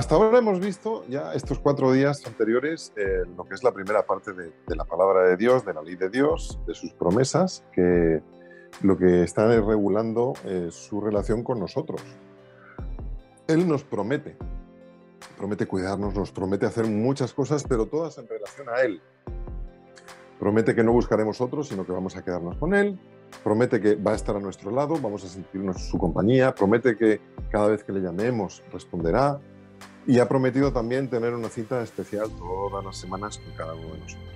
Hasta ahora hemos visto ya estos cuatro días anteriores eh, lo que es la primera parte de, la palabra de Dios, de la ley de Dios, de sus promesas, que lo que están regulando eh, su relación con nosotros. Él nos promete, promete cuidarnos, nos promete hacer muchas cosas, pero todas en relación a Él. Promete que no buscaremos otros, sino que vamos a quedarnos con Él. Promete que va a estar a nuestro lado, vamos a sentirnos su compañía. Promete que cada vez que le llamemos responderá y ha prometido también tener una cita especial todas las semanas con cada uno de nosotros.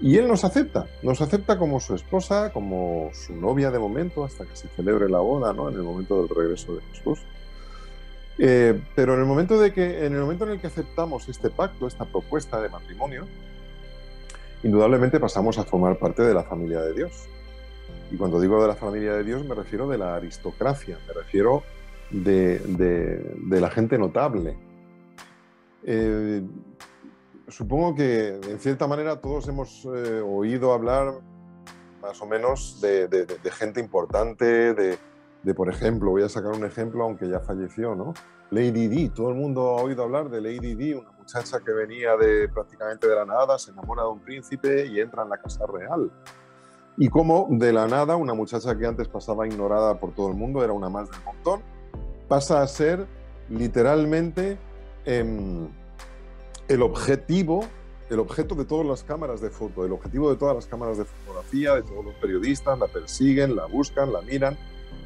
Y él nos acepta, nos acepta como su esposa, como su novia de momento, hasta que se celebre la boda, ¿no? En el momento del regreso de Jesús. Eh, pero en el, momento de que, en el momento en el que aceptamos este pacto, esta propuesta de matrimonio, indudablemente pasamos a formar parte de la familia de Dios. Y cuando digo de la familia de Dios me refiero de la aristocracia, me refiero de, la gente notable. Eh, supongo que en cierta manera todos hemos eh, oído hablar más o menos de, gente importante, de, por ejemplo, voy a sacar un ejemplo aunque ya falleció, ¿no? Lady D, todo el mundo ha oído hablar de Lady D, una muchacha que venía de prácticamente de la nada, se enamora de un príncipe y entra en la casa real. Y como de la nada una muchacha que antes pasaba ignorada por todo el mundo era una más del montón, pasa a ser literalmente em, el objetivo, el objeto de todas las cámaras de foto, el objetivo de todas las cámaras de fotografía, de todos los periodistas, la persiguen, la buscan, la miran,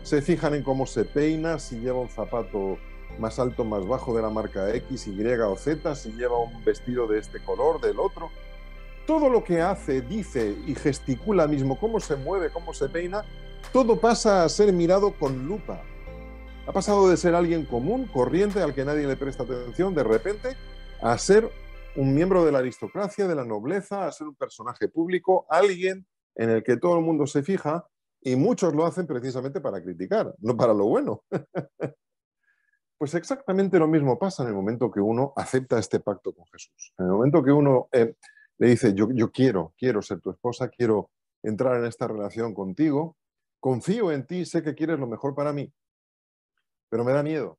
se fijan en cómo se peina, si lleva un zapato más alto, más bajo de la marca X, Y o Z, si lleva un vestido de este color, del otro. Todo lo que hace, dice y gesticula mismo, cómo se mueve, cómo se peina, todo pasa a ser mirado con lupa, ha pasado de ser alguien común, corriente, al que nadie le presta atención, de repente, a ser un miembro de la aristocracia, de la nobleza, a ser un personaje público, alguien en el que todo el mundo se fija y muchos lo hacen precisamente para criticar, no para lo bueno. pues exactamente lo mismo pasa en el momento que uno acepta este pacto con Jesús. En el momento que uno eh, le dice, yo, yo quiero, quiero ser tu esposa, quiero entrar en esta relación contigo, confío en ti, sé que quieres lo mejor para mí pero me da miedo.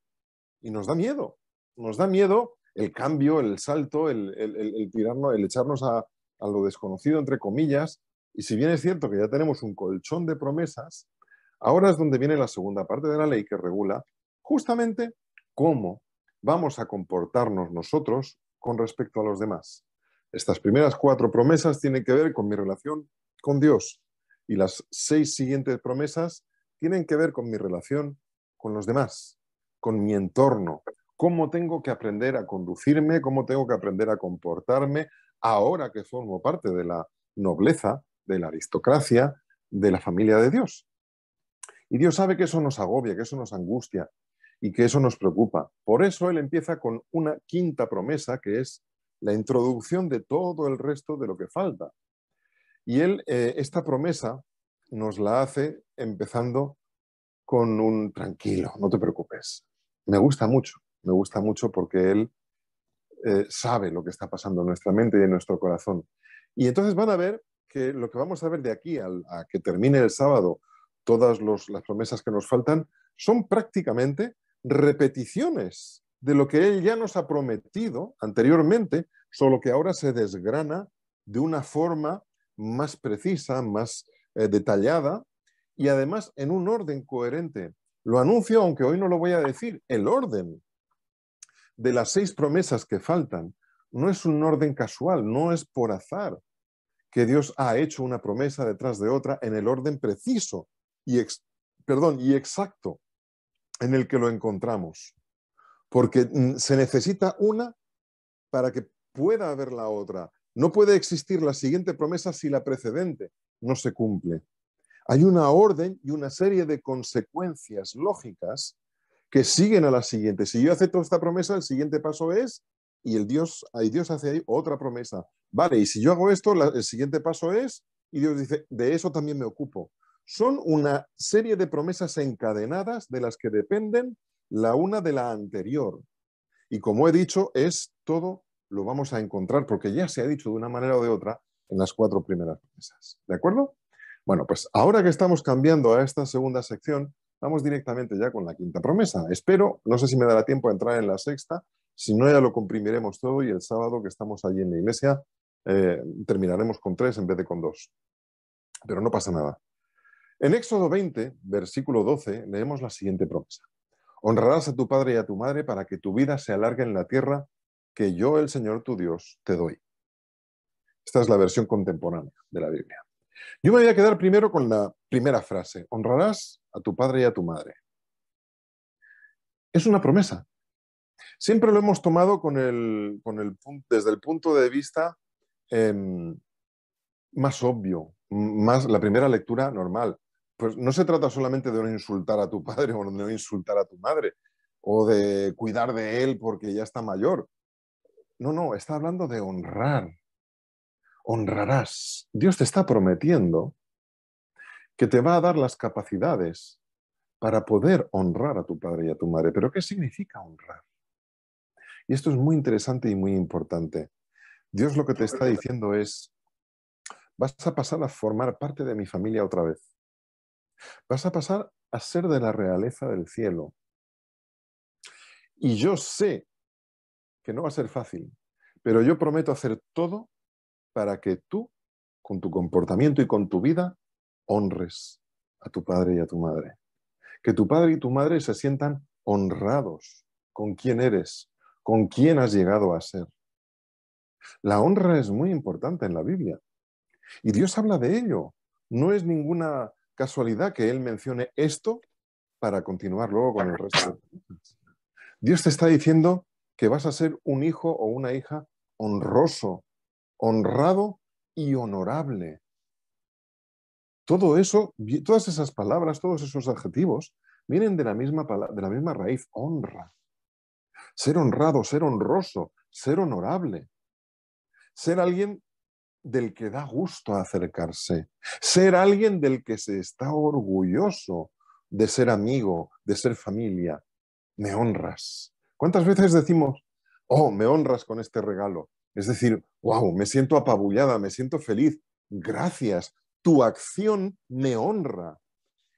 Y nos da miedo. Nos da miedo el cambio, el salto, el, el, tirarnos, el echarnos a, a lo desconocido, entre comillas. Y si bien es cierto que ya tenemos un colchón de promesas, ahora es donde viene la segunda parte de la ley que regula justamente cómo vamos a comportarnos nosotros con respecto a los demás. Estas primeras cuatro promesas tienen que ver con mi relación con Dios y las seis siguientes promesas tienen que ver con mi relación con los demás, con mi entorno, cómo tengo que aprender a conducirme, cómo tengo que aprender a comportarme ahora que formo parte de la nobleza, de la aristocracia, de la familia de Dios. Y Dios sabe que eso nos agobia, que eso nos angustia y que eso nos preocupa. Por eso Él empieza con una quinta promesa, que es la introducción de todo el resto de lo que falta. Y Él, eh, esta promesa, nos la hace empezando con un tranquilo, no te preocupes. Me gusta mucho, me gusta mucho porque él eh, sabe lo que está pasando en nuestra mente y en nuestro corazón. Y entonces van a ver que lo que vamos a ver de aquí a que termine el sábado, todas las promesas que nos faltan, son prácticamente repeticiones de lo que él ya nos ha prometido anteriormente, solo que ahora se desgrana de una forma más precisa, más eh, detallada y además en un orden coherente. Lo anuncio, aunque hoy no lo voy a decir, el orden de las seis promesas que faltan no es un orden casual, no es por azar que Dios ha hecho una promesa detrás de otra en el orden preciso y, perdón, y exacto en el que lo encontramos. Porque mm, se necesita una para que pueda haber la otra. No puede existir la siguiente promesa si la precedente no se cumple. Hay una orden y una serie de consecuencias lógicas que siguen a la siguiente. Si yo acepto esta promesa, el siguiente paso es, y el Dios, Dios hace ahí otra promesa. Vale, y si yo hago esto, el siguiente paso es, y Dios dice, de eso también me ocupo. Son una serie de promesas encadenadas de las que dependen la una de la anterior. Y como he dicho, es todo lo vamos a encontrar, porque ya se ha dicho de una manera o de otra en las cuatro primeras promesas. ¿De acuerdo? Bueno, pues ahora que estamos cambiando a esta segunda sección, vamos directamente ya con la quinta promesa. Espero, no sé si me dará tiempo a entrar en la sexta, si no ya lo comprimiremos todo y el sábado que estamos allí en la iglesia eh, terminaremos con tres en vez de con dos. Pero no pasa nada. En Éxodo 20, versículo 12, leemos la siguiente promesa. Honrarás a tu padre y a tu madre para que tu vida se alargue en la tierra que yo, el Señor tu Dios, te doy. Esta es la versión contemporánea de la Biblia. Yo me voy a quedar primero con la primera frase, honrarás a tu padre y a tu madre. Es una promesa. Siempre lo hemos tomado con el, desde el punto de vista em, más obvio, más la primera lectura normal. Pues no se trata solamente de no insultar a tu padre o de no insultar a tu madre, o de cuidar de él porque ya está mayor. No, no, está hablando de honrar honrarás. Dios te está prometiendo que te va a dar las capacidades para poder honrar a tu padre y a tu madre. Pero ¿qué significa honrar? Y esto es muy interesante y muy importante. Dios lo que te está diciendo es, vas a pasar a formar parte de mi familia otra vez. Vas a pasar a ser de la realeza del cielo. Y yo sé que no va a ser fácil, pero yo prometo hacer todo para que tú, con tu comportamiento y con tu vida, honres a tu padre y a tu madre. Que tu padre y tu madre se sientan honrados con quién eres, con quién has llegado a ser. La honra es muy importante en la Biblia. Y Dios habla de ello. No es ninguna casualidad que Él mencione esto para continuar luego con el resto. Dios te está diciendo que vas a ser un hijo o una hija honroso honrado y honorable. Todo eso, todas esas palabras, todos esos adjetivos vienen de la misma, de la misma raíz, honra. Ser honrado, ser honroso, ser honorable. Ser alguien del que da gusto acercarse. Ser alguien del que se está orgulloso de ser amigo, de ser familia. Me honras. ¿Cuántas veces decimos, oh, me honras con este regalo? Es decir, wow, me siento apabullada, me siento feliz, gracias, tu acción me honra.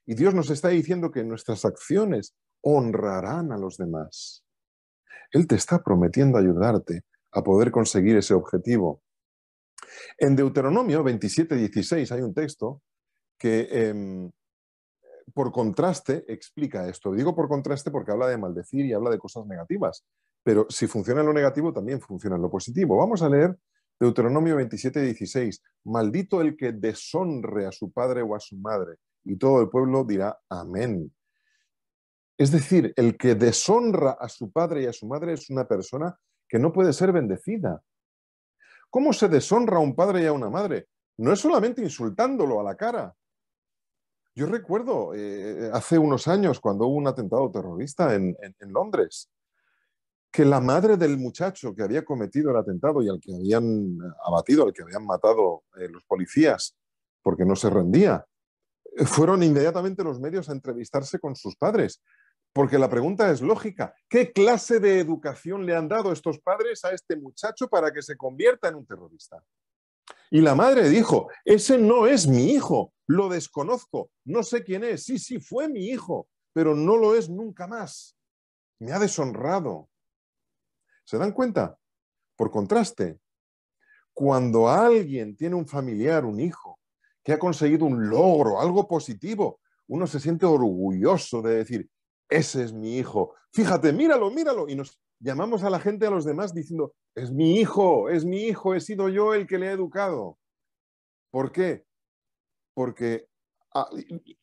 Y Dios nos está diciendo que nuestras acciones honrarán a los demás. Él te está prometiendo ayudarte a poder conseguir ese objetivo. En Deuteronomio 27, hay un texto que em, por contraste explica esto. Digo por contraste porque habla de maldecir y habla de cosas negativas, pero si funciona en lo negativo, también funciona en lo positivo. Vamos a leer Deuteronomio 27, 16. Maldito el que deshonre a su padre o a su madre. Y todo el pueblo dirá amén. Es decir, el que deshonra a su padre y a su madre es una persona que no puede ser bendecida. ¿Cómo se deshonra a un padre y a una madre? No es solamente insultándolo a la cara. Yo recuerdo eh, hace unos años cuando hubo un atentado terrorista en Londres que la madre del muchacho que había cometido el atentado y al que habían eh, abatido, al que habían matado eh, los policías, porque no se rendía, eh, fueron inmediatamente los medios a entrevistarse con sus padres. Porque la pregunta es lógica. ¿Qué clase de educación le han dado estos padres a este muchacho para que se convierta en un terrorista? Y la madre dijo, ese no es mi hijo, lo desconozco, no sé quién es, sí, sí, fue mi hijo, pero no lo es nunca más. Me ha deshonrado, ¿Se dan cuenta? Por contraste, cuando alguien tiene un familiar, un hijo, que ha conseguido un logro, algo positivo, uno se siente orgulloso de decir, ese es mi hijo, fíjate, míralo, míralo. Y nos llamamos a la gente, a los demás, diciendo, es mi hijo, es mi hijo, he sido yo el que le he educado. ¿Por qué? Porque ah,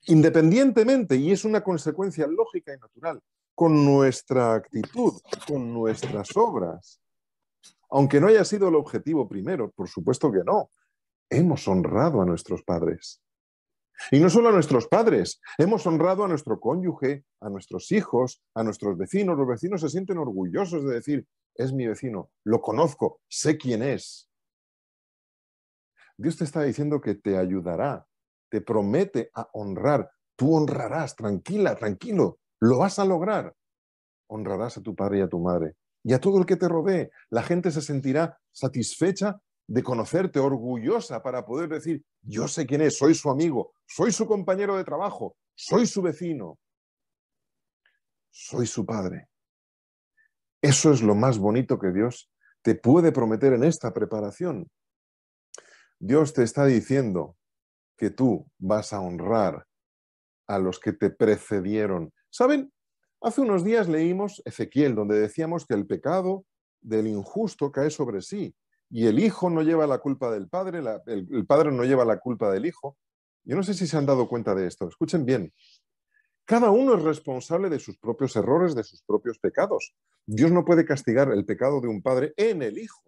independientemente, y es una consecuencia lógica y natural con nuestra actitud, con nuestras obras. Aunque no haya sido el objetivo primero, por supuesto que no. Hemos honrado a nuestros padres. Y no solo a nuestros padres, hemos honrado a nuestro cónyuge, a nuestros hijos, a nuestros vecinos. Los vecinos se sienten orgullosos de decir, es mi vecino, lo conozco, sé quién es. Dios te está diciendo que te ayudará, te promete a honrar. Tú honrarás, tranquila, tranquilo. Lo vas a lograr. Honrarás a tu padre y a tu madre. Y a todo el que te rodee. La gente se sentirá satisfecha de conocerte, orgullosa para poder decir, yo sé quién es, soy su amigo, soy su compañero de trabajo, soy su vecino, soy su padre. Eso es lo más bonito que Dios te puede prometer en esta preparación. Dios te está diciendo que tú vas a honrar a los que te precedieron, ¿Saben? Hace unos días leímos Ezequiel, donde decíamos que el pecado del injusto cae sobre sí y el hijo no lleva la culpa del padre, el, padre no lleva la culpa del hijo. Yo no sé si se han dado cuenta de esto. Escuchen bien. Cada uno es responsable de sus propios errores, de sus propios pecados. Dios no puede castigar el pecado de un padre en el hijo.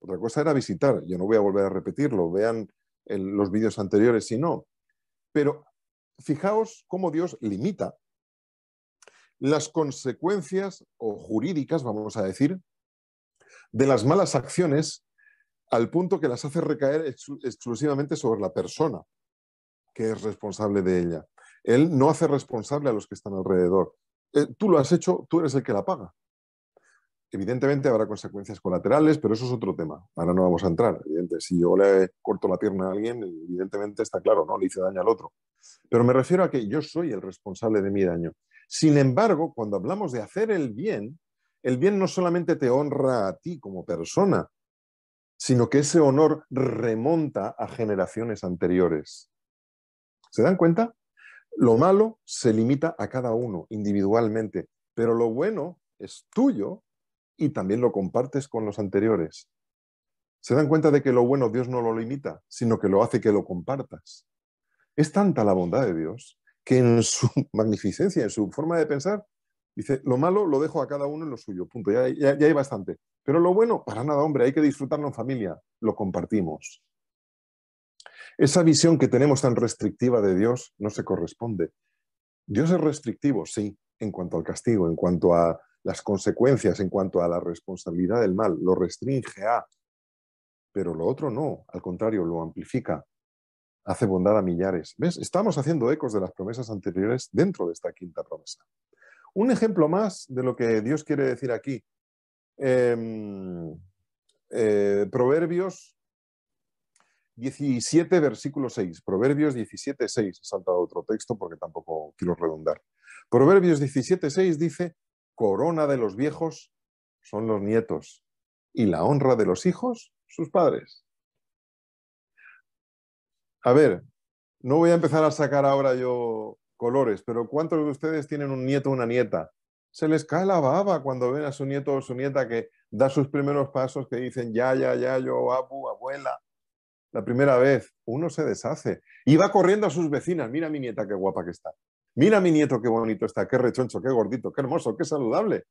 Otra cosa era visitar. Yo no voy a volver a repetirlo. Vean los vídeos anteriores si no. Pero fijaos cómo Dios limita las consecuencias o jurídicas, vamos a decir, de las malas acciones al punto que las hace recaer exclusivamente sobre la persona que es responsable de ella. Él no hace responsable a los que están alrededor. Eh, tú lo has hecho, tú eres el que la paga. Evidentemente habrá consecuencias colaterales, pero eso es otro tema. Ahora no vamos a entrar. si yo le corto la pierna a alguien, evidentemente está claro, no le hice daño al otro. Pero me refiero a que yo soy el responsable de mi daño. Sin embargo, cuando hablamos de hacer el bien, el bien no solamente te honra a ti como persona, sino que ese honor remonta a generaciones anteriores. ¿Se dan cuenta? Lo malo se limita a cada uno individualmente, pero lo bueno es tuyo y también lo compartes con los anteriores. Se dan cuenta de que lo bueno Dios no lo limita, sino que lo hace que lo compartas. Es tanta la bondad de Dios que en su magnificencia, en su forma de pensar, dice, lo malo lo dejo a cada uno en lo suyo, punto, ya, ya hay bastante. Pero lo bueno, para nada, hombre, hay que disfrutarlo en familia, lo compartimos. Esa visión que tenemos tan restrictiva de Dios no se corresponde. Dios es restrictivo, sí, en cuanto al castigo, en cuanto a las consecuencias, en cuanto a la responsabilidad del mal, lo restringe a, pero lo otro no, al contrario, lo amplifica, hace bondad a millares. ¿Ves? Estamos haciendo ecos de las promesas anteriores dentro de esta quinta promesa. Un ejemplo más de lo que Dios quiere decir aquí. Em, eh, Proverbios 17, versículo 6. Proverbios 17, 6. He saltado otro texto porque tampoco quiero redundar. Proverbios 17, 6 dice, corona de los viejos son los nietos y la honra de los hijos, sus padres. A ver, no voy a empezar a sacar ahora yo colores, pero ¿cuántos de ustedes tienen un nieto o una nieta? Se les cae la baba cuando ven a su nieto o su nieta que da sus primeros pasos, que dicen ya, ya, ya, yo, abu, abuela. La primera vez, uno se deshace y va corriendo a sus vecinas. Mira mi nieta, qué guapa que está. Mira mi nieto, qué bonito está, qué rechoncho, qué gordito, qué hermoso, qué saludable.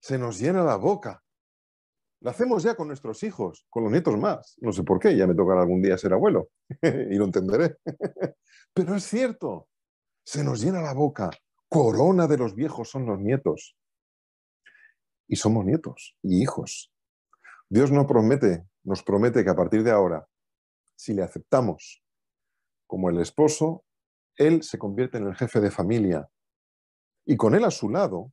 Se nos llena la boca. Lo hacemos ya con nuestros hijos, con los nietos más. No sé por qué, ya me tocará algún día ser abuelo y lo entenderé. Pero es cierto, se nos llena la boca. Corona de los viejos son los nietos. Y somos nietos y hijos. Dios nos promete, nos promete que a partir de ahora, si le aceptamos como el esposo, Él se convierte en el jefe de familia. Y con Él a su lado,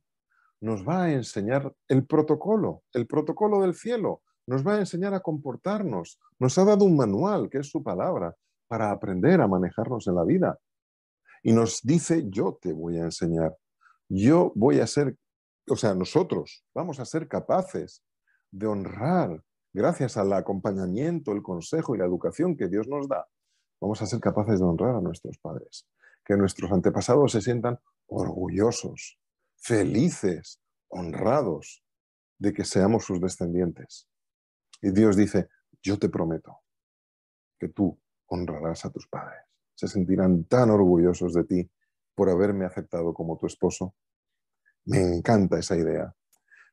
nos va a enseñar el protocolo, el protocolo del cielo, nos va a enseñar a comportarnos, nos ha dado un manual, que es su palabra, para aprender a manejarnos en la vida. Y nos dice, yo te voy a enseñar, yo voy a ser, o sea, nosotros vamos a ser capaces de honrar, gracias al acompañamiento, el consejo y la educación que Dios nos da, vamos a ser capaces de honrar a nuestros padres, que nuestros antepasados se sientan orgullosos felices, honrados de que seamos sus descendientes. Y Dios dice, yo te prometo que tú honrarás a tus padres. Se sentirán tan orgullosos de ti por haberme aceptado como tu esposo. Me encanta esa idea.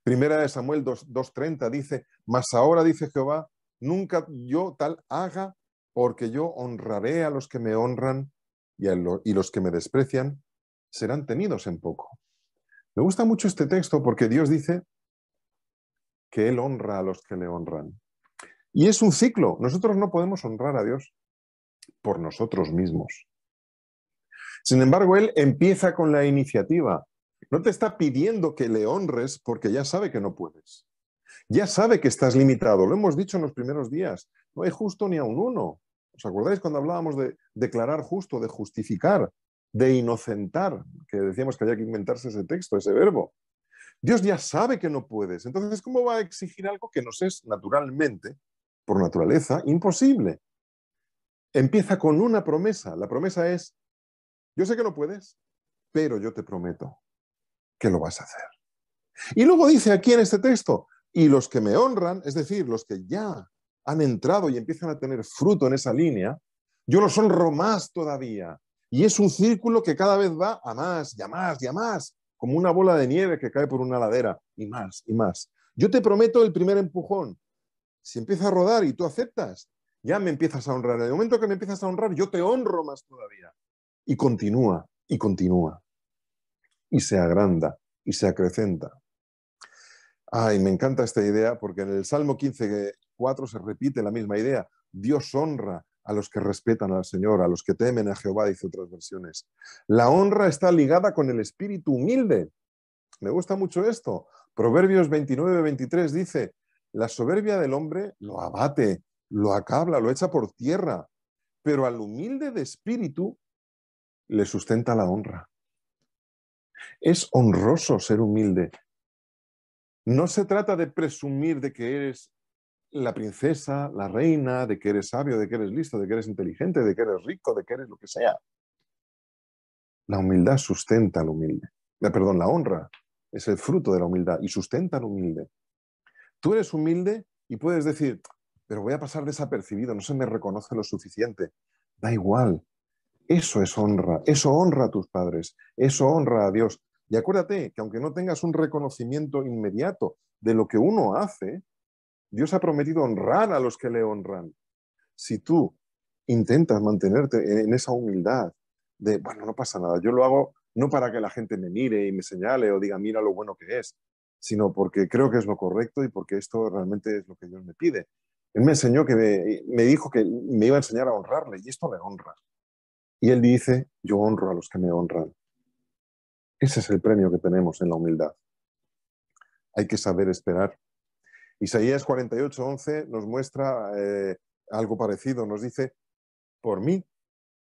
Primera de Samuel 2.30 dice, mas ahora dice Jehová, nunca yo tal haga, porque yo honraré a los que me honran y, y los que me desprecian serán tenidos en poco. Me gusta mucho este texto porque Dios dice que Él honra a los que le honran. Y es un ciclo. Nosotros no podemos honrar a Dios por nosotros mismos. Sin embargo, Él empieza con la iniciativa. No te está pidiendo que le honres porque ya sabe que no puedes. Ya sabe que estás limitado. Lo hemos dicho en los primeros días. No hay justo ni a un uno. ¿Os acordáis cuando hablábamos de declarar justo, de justificar? de inocentar, que decíamos que había que inventarse ese texto, ese verbo. Dios ya sabe que no puedes, entonces ¿cómo va a exigir algo que nos es naturalmente, por naturaleza, imposible? Empieza con una promesa. La promesa es, yo sé que no puedes, pero yo te prometo que lo vas a hacer. Y luego dice aquí en este texto, y los que me honran, es decir, los que ya han entrado y empiezan a tener fruto en esa línea, yo los honro más todavía, y es un círculo que cada vez va a más y a más y a más, como una bola de nieve que cae por una ladera, y más y más. Yo te prometo el primer empujón. Si empieza a rodar y tú aceptas, ya me empiezas a honrar. En el momento que me empiezas a honrar, yo te honro más todavía. Y continúa, y continúa. Y se agranda, y se acrecenta. Ay, me encanta esta idea, porque en el Salmo 15, 4 se repite la misma idea. Dios honra a los que respetan al Señor, a los que temen a Jehová, dice otras versiones. La honra está ligada con el espíritu humilde. Me gusta mucho esto. Proverbios 29, 23 dice, la soberbia del hombre lo abate, lo acabla, lo echa por tierra, pero al humilde de espíritu le sustenta la honra. Es honroso ser humilde. No se trata de presumir de que eres la princesa, la reina, de que eres sabio, de que eres listo, de que eres inteligente, de que eres rico, de que eres lo que sea. La humildad sustenta al humilde. La, eh, perdón, la honra es el fruto de la humildad y sustenta al humilde. Tú eres humilde y puedes decir, pero voy a pasar desapercibido, no se me reconoce lo suficiente. Da igual. Eso es honra, eso honra a tus padres, eso honra a Dios. Y acuérdate que aunque no tengas un reconocimiento inmediato de lo que uno hace, Dios ha prometido honrar a los que le honran. Si tú intentas mantenerte en esa humildad de, bueno, no pasa nada, yo lo hago no para que la gente me mire y me señale o diga, mira lo bueno que es, sino porque creo que es lo correcto y porque esto realmente es lo que Dios me pide. Él me enseñó que me, dijo que me iba a enseñar a honrarle y esto le honra. Y él dice, yo honro a los que me honran. Ese es el premio que tenemos en la humildad. Hay que saber esperar Isaías 48, 11 nos muestra eh, algo parecido, nos dice, por mí,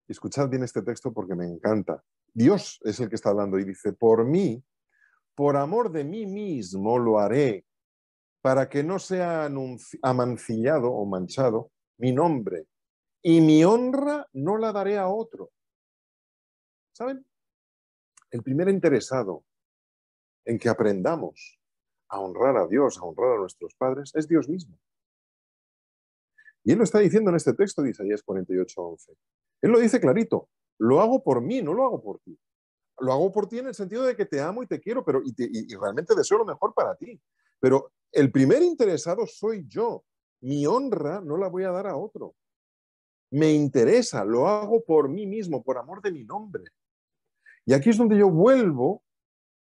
escuchad bien este texto porque me encanta, Dios es el que está hablando y dice, por mí, por amor de mí mismo lo haré, para que no sea amancillado o manchado mi nombre, y mi honra no la daré a otro. ¿Saben? El primer interesado en que aprendamos a honrar a Dios, a honrar a nuestros padres, es Dios mismo. Y él lo está diciendo en este texto de Isaías 48, 11. Él lo dice clarito, lo hago por mí, no lo hago por ti. Lo hago por ti en el sentido de que te amo y te quiero, pero y, y realmente deseo lo mejor para ti. Pero el primer interesado soy yo. Mi honra no la voy a dar a otro. Me interesa, lo hago por mí mismo, por amor de mi nombre. Y aquí es donde yo vuelvo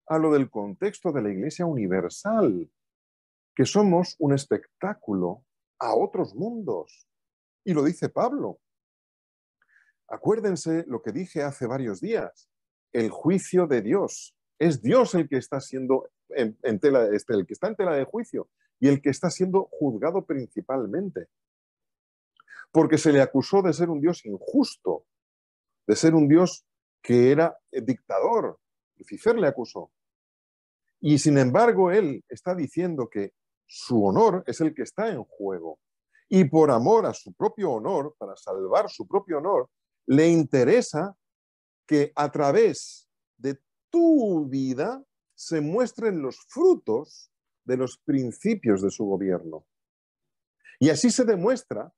a lo del contexto de la Iglesia universal, que somos un espectáculo a otros mundos. Y lo dice Pablo. Acuérdense lo que dije hace varios días, el juicio de Dios. Es Dios el que está siendo en, este, el que está en tela de juicio y el que está siendo juzgado principalmente. Porque se le acusó de ser un Dios injusto, de ser un Dios que era dictador, Fischer le acusó. Y sin embargo, él está diciendo que su honor es el que está en juego. Y por amor a su propio honor, para salvar su propio honor, le interesa que a través de tu vida se muestren los frutos de los principios de su gobierno. Y así se demuestra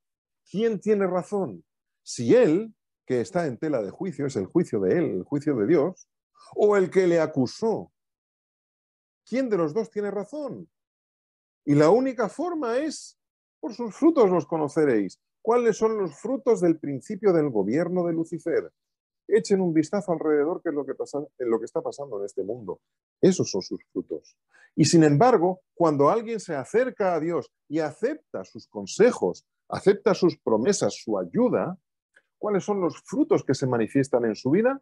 quién tiene razón, si él, que está en tela de juicio, es el juicio de él, el juicio de Dios, o el que le acusó? ¿Quién de los dos tiene razón? Y la única forma es, por sus frutos los conoceréis. ¿Cuáles son los frutos del principio del gobierno de Lucifer? Echen un vistazo alrededor, que es lo que, pasa, lo que está pasando en este mundo. Esos son sus frutos. Y sin embargo, cuando alguien se acerca a Dios y acepta sus consejos, acepta sus promesas, su ayuda, ¿cuáles son los frutos que se manifiestan en su vida?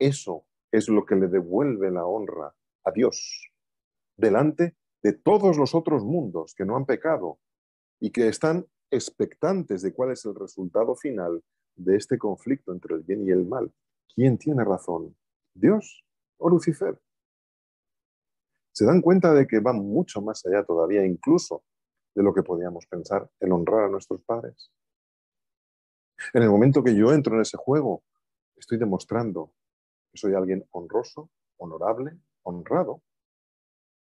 Eso es lo que le devuelve la honra a Dios delante de todos los otros mundos que no han pecado y que están expectantes de cuál es el resultado final de este conflicto entre el bien y el mal. ¿Quién tiene razón? ¿Dios o Lucifer? Se dan cuenta de que va mucho más allá todavía, incluso de lo que podíamos pensar, el honrar a nuestros padres. En el momento que yo entro en ese juego, estoy demostrando soy alguien honroso, honorable, honrado,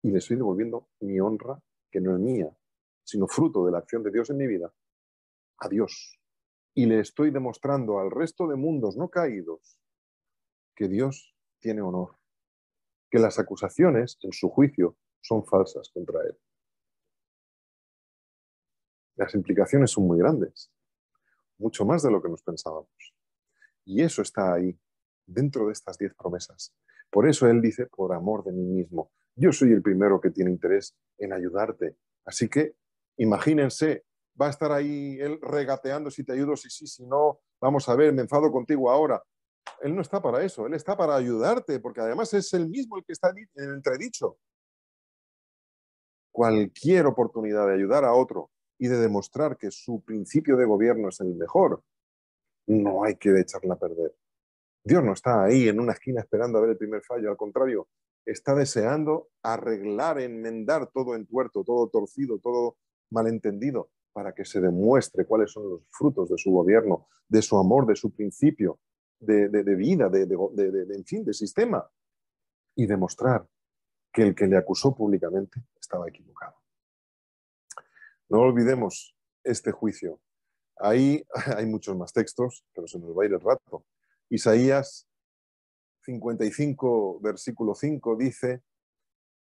y le estoy devolviendo mi honra, que no es mía, sino fruto de la acción de Dios en mi vida, a Dios. Y le estoy demostrando al resto de mundos no caídos que Dios tiene honor, que las acusaciones en su juicio son falsas contra él. Las implicaciones son muy grandes, mucho más de lo que nos pensábamos. Y eso está ahí dentro de estas diez promesas. Por eso él dice, por amor de mí mismo, yo soy el primero que tiene interés en ayudarte. Así que imagínense, va a estar ahí él regateando si te ayudo, si sí, si, no, vamos a ver, me enfado contigo ahora. Él no está para eso, él está para ayudarte, porque además es el mismo el que está en el entredicho. Cualquier oportunidad de ayudar a otro y de demostrar que su principio de gobierno es el mejor, no hay que echarla a perder. Dios no está ahí en una esquina esperando a ver el primer fallo, al contrario, está deseando arreglar, enmendar todo entuerto, todo torcido, todo malentendido, para que se demuestre cuáles son los frutos de su gobierno, de su amor, de su principio, de, vida, en fin, de sistema, y demostrar que el que le acusó públicamente estaba equivocado. No olvidemos este juicio. Ahí hay muchos más textos, pero se nos va a ir el rato. Isaías 55, versículo 5 dice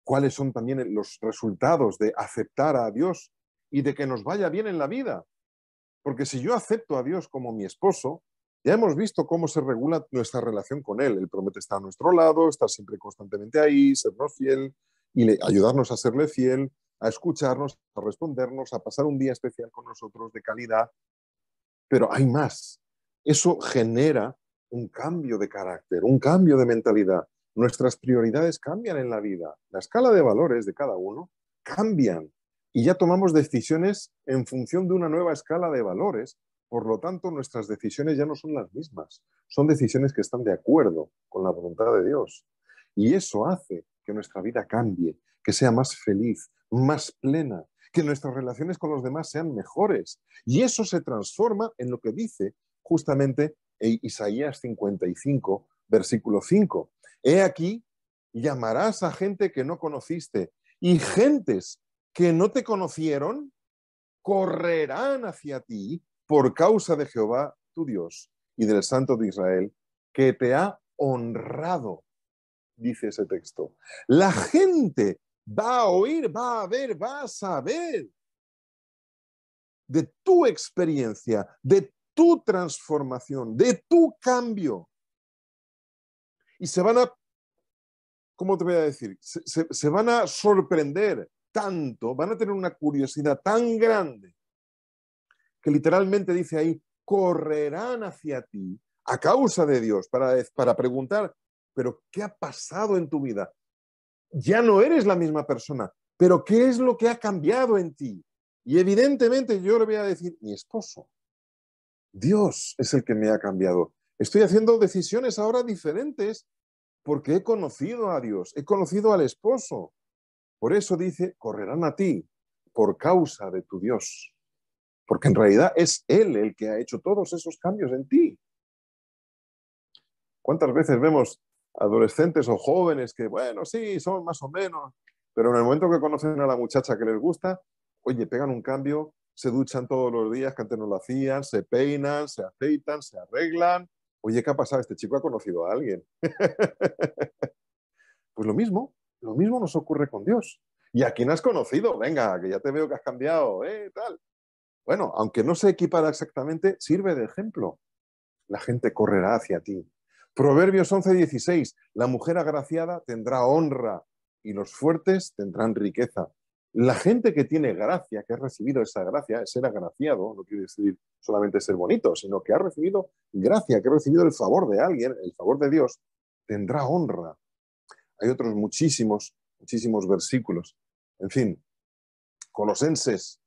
cuáles son también los resultados de aceptar a Dios y de que nos vaya bien en la vida. Porque si yo acepto a Dios como mi esposo, ya hemos visto cómo se regula nuestra relación con Él. Él promete estar a nuestro lado, estar siempre constantemente ahí, sernos fiel y ayudarnos a serle fiel, a escucharnos, a respondernos, a pasar un día especial con nosotros de calidad. Pero hay más. Eso genera un cambio de carácter, un cambio de mentalidad. Nuestras prioridades cambian en la vida. La escala de valores de cada uno cambian y ya tomamos decisiones en función de una nueva escala de valores. Por lo tanto, nuestras decisiones ya no son las mismas. Son decisiones que están de acuerdo con la voluntad de Dios. Y eso hace que nuestra vida cambie, que sea más feliz, más plena, que nuestras relaciones con los demás sean mejores. Y eso se transforma en lo que dice justamente e Isaías 55, versículo 5. He aquí, llamarás a gente que no conociste y gentes que no te conocieron correrán hacia ti por causa de Jehová tu Dios y del Santo de Israel, que te ha honrado, dice ese texto. La gente va a oír, va a ver, va a saber de tu experiencia, de tu transformación, de tu cambio. Y se van a, ¿cómo te voy a decir? Se, van a sorprender tanto, van a tener una curiosidad tan grande, que literalmente dice ahí, correrán hacia ti a causa de Dios para, para preguntar, pero ¿qué ha pasado en tu vida? Ya no eres la misma persona, pero ¿qué es lo que ha cambiado en ti? Y evidentemente yo le voy a decir, mi esposo, Dios es el que me ha cambiado. Estoy haciendo decisiones ahora diferentes porque he conocido a Dios, he conocido al esposo. Por eso dice, correrán a ti por causa de tu Dios. Porque en realidad es Él el que ha hecho todos esos cambios en ti. ¿Cuántas veces vemos adolescentes o jóvenes que, bueno, sí, son más o menos, pero en el momento que conocen a la muchacha que les gusta, oye, pegan un cambio se duchan todos los días, que antes no lo hacían, se peinan, se aceitan, se arreglan. Oye, ¿qué ha pasado? Este chico ha conocido a alguien. pues lo mismo, lo mismo nos ocurre con Dios. ¿Y a quién has conocido? Venga, que ya te veo que has cambiado, ¿eh? Tal. Bueno, aunque no se equipara exactamente, sirve de ejemplo. La gente correrá hacia ti. Proverbios 11:16, la mujer agraciada tendrá honra y los fuertes tendrán riqueza. La gente que tiene gracia, que ha recibido esa gracia, ser agraciado, no quiere decir solamente ser bonito, sino que ha recibido gracia, que ha recibido el favor de alguien, el favor de Dios, tendrá honra. Hay otros muchísimos, muchísimos versículos. En fin, Colosenses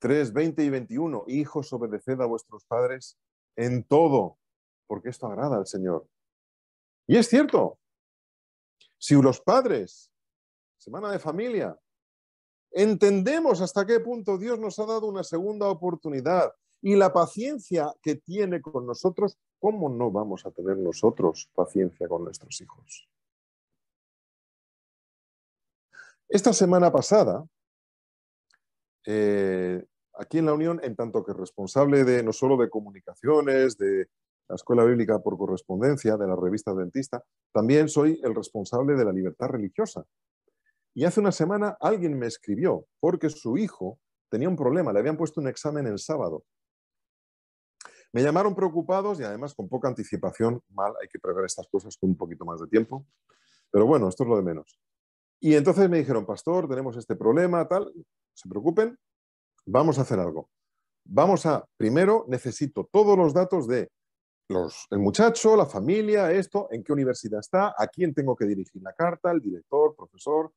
3, 20 y 21. Hijos, obedeced a vuestros padres en todo, porque esto agrada al Señor. Y es cierto, si los padres, semana de familia, Entendemos hasta qué punto Dios nos ha dado una segunda oportunidad y la paciencia que tiene con nosotros, ¿cómo no vamos a tener nosotros paciencia con nuestros hijos? Esta semana pasada, eh, aquí en la Unión, en tanto que responsable de no solo de comunicaciones, de la Escuela Bíblica por correspondencia, de la revista Dentista, también soy el responsable de la libertad religiosa y hace una semana alguien me escribió porque su hijo tenía un problema, le habían puesto un examen el sábado. Me llamaron preocupados y además con poca anticipación, mal, hay que prever estas cosas con un poquito más de tiempo. Pero bueno, esto es lo de menos. Y entonces me dijeron, pastor, tenemos este problema, tal, se preocupen, vamos a hacer algo. Vamos a, primero, necesito todos los datos de los, el muchacho, la familia, esto, en qué universidad está, a quién tengo que dirigir la carta, el director, profesor,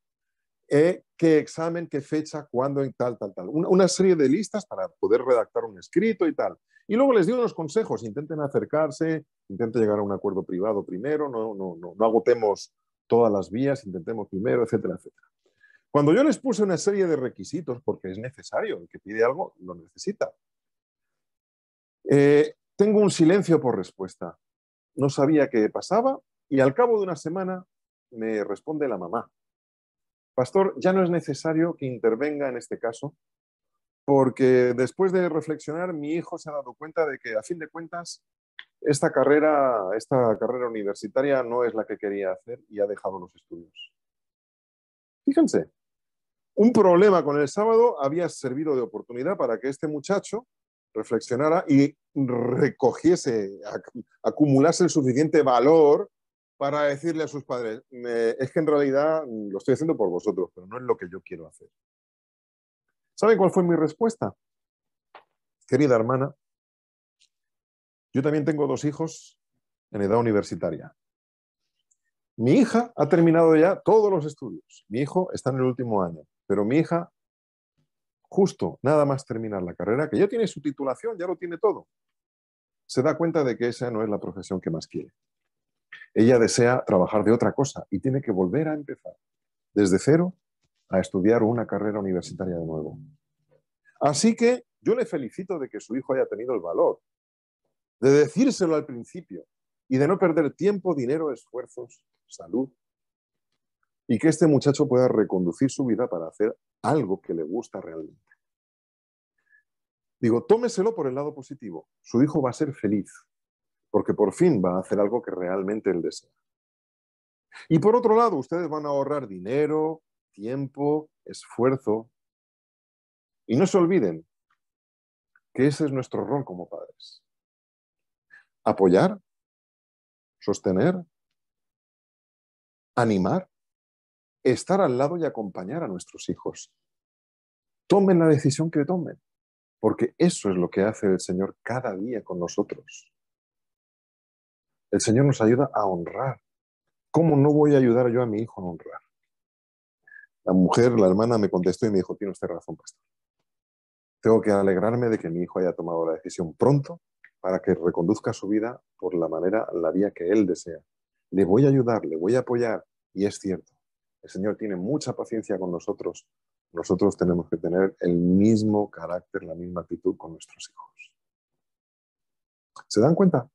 eh, qué examen, qué fecha, cuándo y tal, tal, tal. Una, serie de listas para poder redactar un escrito y tal. Y luego les digo unos consejos, intenten acercarse, intenten llegar a un acuerdo privado primero, no, no, no, no agotemos todas las vías, intentemos primero, etcétera, etcétera. Cuando yo les puse una serie de requisitos, porque es necesario, el que pide algo lo necesita, eh, tengo un silencio por respuesta. No sabía qué pasaba y al cabo de una semana me responde la mamá. Pastor, ya no es necesario que intervenga en este caso, porque después de reflexionar, mi hijo se ha dado cuenta de que, a fin de cuentas, esta carrera, esta carrera universitaria no es la que quería hacer y ha dejado los estudios. Fíjense, un problema con el sábado había servido de oportunidad para que este muchacho reflexionara y recogiese, acumulase el suficiente valor para decirle a sus padres, es que en realidad lo estoy haciendo por vosotros, pero no es lo que yo quiero hacer. ¿Saben cuál fue mi respuesta? Querida hermana, yo también tengo dos hijos en edad universitaria. Mi hija ha terminado ya todos los estudios. Mi hijo está en el último año, pero mi hija, justo nada más terminar la carrera, que ya tiene su titulación, ya lo tiene todo, se da cuenta de que esa no es la profesión que más quiere. Ella desea trabajar de otra cosa y tiene que volver a empezar desde cero a estudiar una carrera universitaria de nuevo. Así que yo le felicito de que su hijo haya tenido el valor de decírselo al principio y de no perder tiempo, dinero, esfuerzos, salud, y que este muchacho pueda reconducir su vida para hacer algo que le gusta realmente. Digo, tómeselo por el lado positivo. Su hijo va a ser feliz porque por fin va a hacer algo que realmente él desea. Y por otro lado, ustedes van a ahorrar dinero, tiempo, esfuerzo. Y no se olviden que ese es nuestro rol como padres. Apoyar, sostener, animar, estar al lado y acompañar a nuestros hijos. Tomen la decisión que tomen, porque eso es lo que hace el Señor cada día con nosotros. El Señor nos ayuda a honrar. ¿Cómo no voy a ayudar yo a mi hijo a honrar? La mujer, la hermana, me contestó y me dijo, tiene usted razón, pastor. Tengo que alegrarme de que mi hijo haya tomado la decisión pronto para que reconduzca su vida por la manera, la vía que él desea. Le voy a ayudar, le voy a apoyar. Y es cierto, el Señor tiene mucha paciencia con nosotros. Nosotros tenemos que tener el mismo carácter, la misma actitud con nuestros hijos. ¿Se dan cuenta?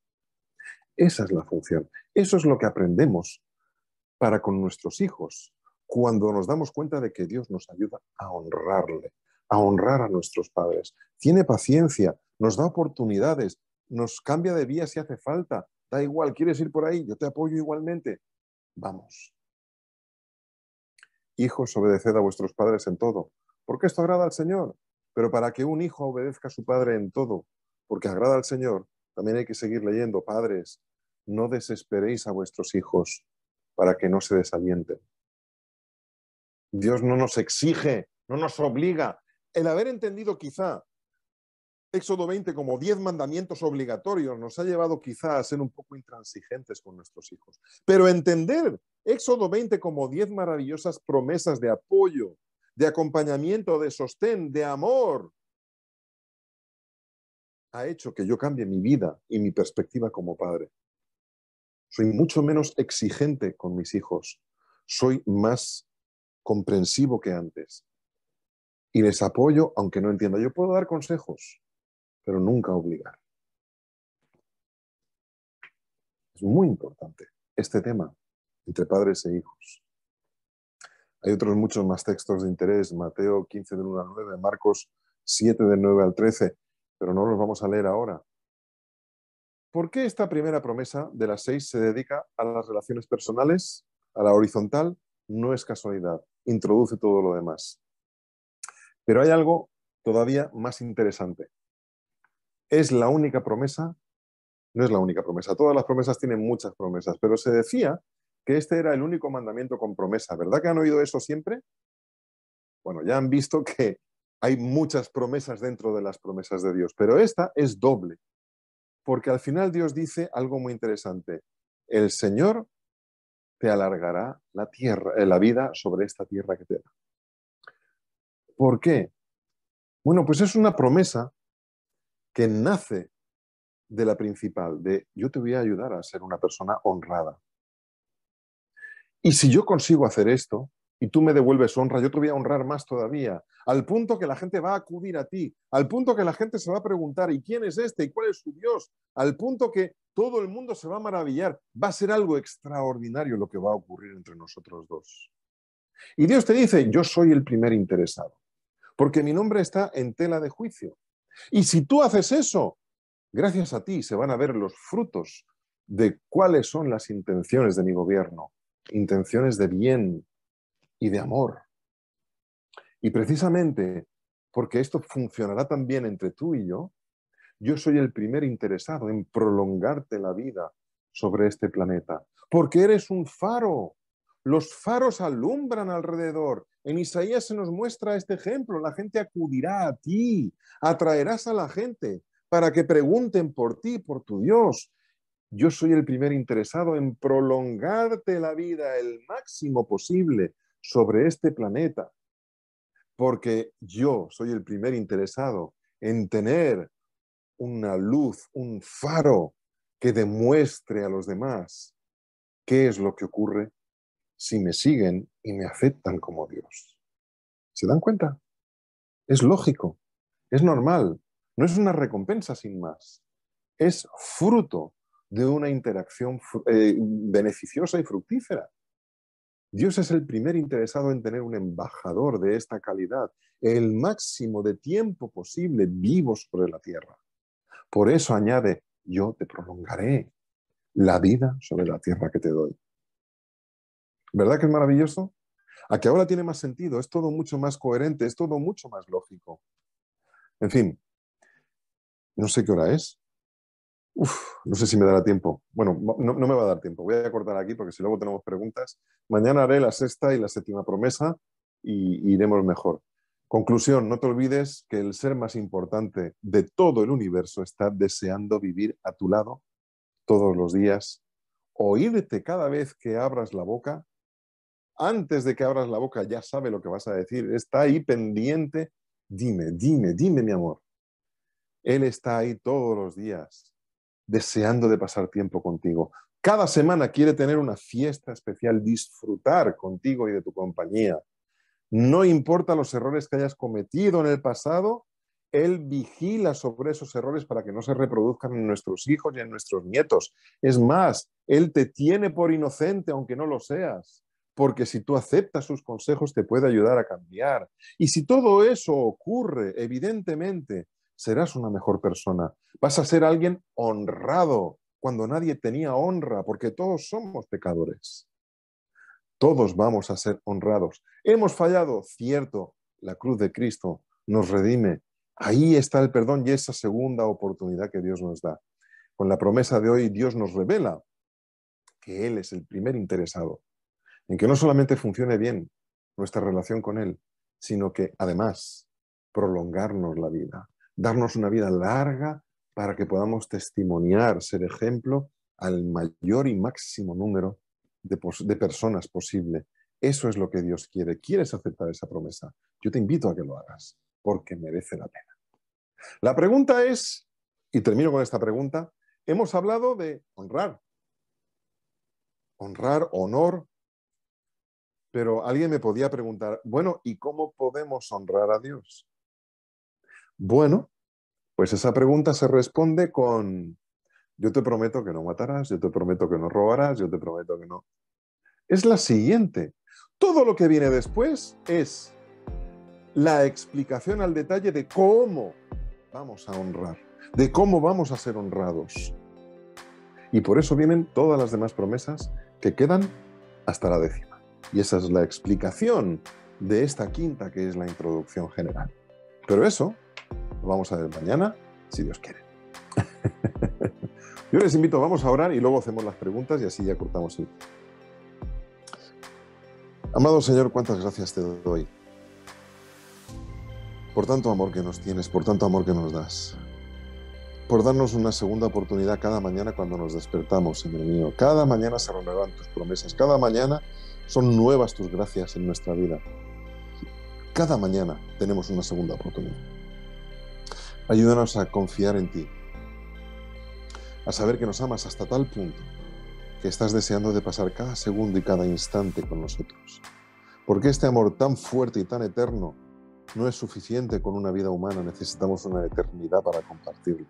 Esa es la función. Eso es lo que aprendemos para con nuestros hijos cuando nos damos cuenta de que Dios nos ayuda a honrarle, a honrar a nuestros padres. Tiene paciencia, nos da oportunidades, nos cambia de vía si hace falta. Da igual, quieres ir por ahí, yo te apoyo igualmente. Vamos. Hijos, obedeced a vuestros padres en todo, porque esto agrada al Señor. Pero para que un hijo obedezca a su padre en todo, porque agrada al Señor, también hay que seguir leyendo, padres, no desesperéis a vuestros hijos para que no se desalienten. Dios no nos exige, no nos obliga. El haber entendido quizá Éxodo 20 como diez mandamientos obligatorios nos ha llevado quizá a ser un poco intransigentes con nuestros hijos. Pero entender Éxodo 20 como diez maravillosas promesas de apoyo, de acompañamiento, de sostén, de amor, ha hecho que yo cambie mi vida y mi perspectiva como padre. Soy mucho menos exigente con mis hijos. Soy más comprensivo que antes. Y les apoyo aunque no entienda. Yo puedo dar consejos, pero nunca obligar. Es muy importante este tema entre padres e hijos. Hay otros muchos más textos de interés, Mateo 15 del 1 al 9, Marcos 7 del 9 al 13 pero no los vamos a leer ahora. ¿Por qué esta primera promesa de las seis se dedica a las relaciones personales, a la horizontal? No es casualidad, introduce todo lo demás. Pero hay algo todavía más interesante. Es la única promesa, no es la única promesa, todas las promesas tienen muchas promesas, pero se decía que este era el único mandamiento con promesa. ¿Verdad que han oído eso siempre? Bueno, ya han visto que hay muchas promesas dentro de las promesas de Dios, pero esta es doble, porque al final Dios dice algo muy interesante. El Señor te alargará la, tierra, eh, la vida sobre esta tierra que te da. ¿Por qué? Bueno, pues es una promesa que nace de la principal, de yo te voy a ayudar a ser una persona honrada. Y si yo consigo hacer esto, y tú me devuelves honra, yo te voy a honrar más todavía, al punto que la gente va a acudir a ti, al punto que la gente se va a preguntar, ¿y quién es este? ¿Y cuál es su Dios? Al punto que todo el mundo se va a maravillar, va a ser algo extraordinario lo que va a ocurrir entre nosotros dos. Y Dios te dice, yo soy el primer interesado, porque mi nombre está en tela de juicio. Y si tú haces eso, gracias a ti se van a ver los frutos de cuáles son las intenciones de mi gobierno, intenciones de bien, y de amor. Y precisamente porque esto funcionará también entre tú y yo, yo soy el primer interesado en prolongarte la vida sobre este planeta, porque eres un faro. Los faros alumbran alrededor. En Isaías se nos muestra este ejemplo. La gente acudirá a ti, atraerás a la gente para que pregunten por ti, por tu Dios. Yo soy el primer interesado en prolongarte la vida el máximo posible, sobre este planeta, porque yo soy el primer interesado en tener una luz, un faro que demuestre a los demás qué es lo que ocurre si me siguen y me aceptan como Dios. ¿Se dan cuenta? Es lógico, es normal, no es una recompensa sin más, es fruto de una interacción eh, beneficiosa y fructífera. Dios es el primer interesado en tener un embajador de esta calidad el máximo de tiempo posible vivo sobre la tierra. Por eso añade, yo te prolongaré la vida sobre la tierra que te doy. ¿Verdad que es maravilloso? A que ahora tiene más sentido, es todo mucho más coherente, es todo mucho más lógico. En fin, no sé qué hora es. Uf, no sé si me dará tiempo. Bueno, no, me va a dar tiempo. Voy a cortar aquí porque si luego tenemos preguntas, mañana haré la sexta y la séptima promesa y, iremos mejor. Conclusión, no te olvides que el ser más importante de todo el universo está deseando vivir a tu lado todos los días, oírte cada vez que abras la boca. Antes de que abras la boca ya sabe lo que vas a decir, está ahí pendiente. Dime, dime, dime mi amor. Él está ahí todos los días deseando de pasar tiempo contigo. Cada semana quiere tener una fiesta especial, disfrutar contigo y de tu compañía. No importa los errores que hayas cometido en el pasado, Él vigila sobre esos errores para que no se reproduzcan en nuestros hijos y en nuestros nietos. Es más, Él te tiene por inocente aunque no lo seas, porque si tú aceptas sus consejos te puede ayudar a cambiar. Y si todo eso ocurre, evidentemente, serás una mejor persona, vas a ser alguien honrado cuando nadie tenía honra, porque todos somos pecadores. Todos vamos a ser honrados. Hemos fallado, cierto, la cruz de Cristo nos redime. Ahí está el perdón y esa segunda oportunidad que Dios nos da. Con la promesa de hoy, Dios nos revela que Él es el primer interesado en que no solamente funcione bien nuestra relación con Él, sino que además prolongarnos la vida darnos una vida larga para que podamos testimoniar, ser ejemplo al mayor y máximo número de, personas posible. Eso es lo que Dios quiere. ¿Quieres aceptar esa promesa? Yo te invito a que lo hagas, porque merece la pena. La pregunta es, y termino con esta pregunta, hemos hablado de honrar, honrar, honor, pero alguien me podía preguntar, bueno, ¿y cómo podemos honrar a Dios? Bueno, pues esa pregunta se responde con, yo te prometo que no matarás, yo te prometo que no robarás, yo te prometo que no. Es la siguiente. Todo lo que viene después es la explicación al detalle de cómo vamos a honrar, de cómo vamos a ser honrados. Y por eso vienen todas las demás promesas que quedan hasta la décima. Y esa es la explicación de esta quinta que es la introducción general. Pero eso vamos a ver mañana, si Dios quiere. Yo les invito, vamos a orar y luego hacemos las preguntas y así ya cortamos el. Amado Señor, cuántas gracias te doy por tanto amor que nos tienes, por tanto amor que nos das, por darnos una segunda oportunidad cada mañana cuando nos despertamos, Señor mío. Cada mañana se renuevan tus promesas, cada mañana son nuevas tus gracias en nuestra vida. Cada mañana tenemos una segunda oportunidad. Ayúdanos a confiar en ti, a saber que nos amas hasta tal punto que estás deseando de pasar cada segundo y cada instante con nosotros. Porque este amor tan fuerte y tan eterno no es suficiente con una vida humana, necesitamos una eternidad para compartirlo.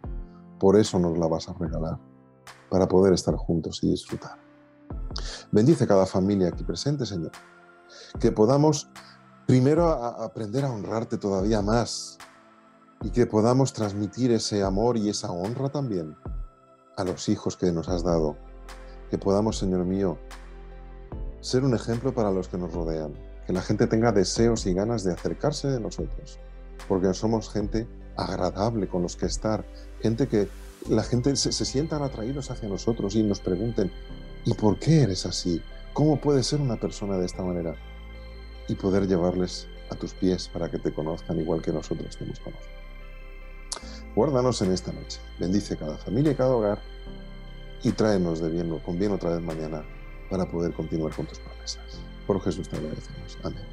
Por eso nos la vas a regalar, para poder estar juntos y disfrutar. Bendice cada familia aquí presente, Señor. Que podamos primero aprender a honrarte todavía más, y que podamos transmitir ese amor y esa honra también a los hijos que nos has dado. Que podamos, Señor mío, ser un ejemplo para los que nos rodean. Que la gente tenga deseos y ganas de acercarse de nosotros. Porque somos gente agradable con los que estar. Gente que la gente se, sienta sientan atraídos hacia nosotros y nos pregunten, ¿y por qué eres así? ¿Cómo puedes ser una persona de esta manera? Y poder llevarles a tus pies para que te conozcan igual que nosotros te hemos conocido. Guárdanos en esta noche, bendice cada familia y cada hogar y tráenos de bien, con bien otra vez mañana para poder continuar con tus promesas. Por Jesús te agradecemos. Amén.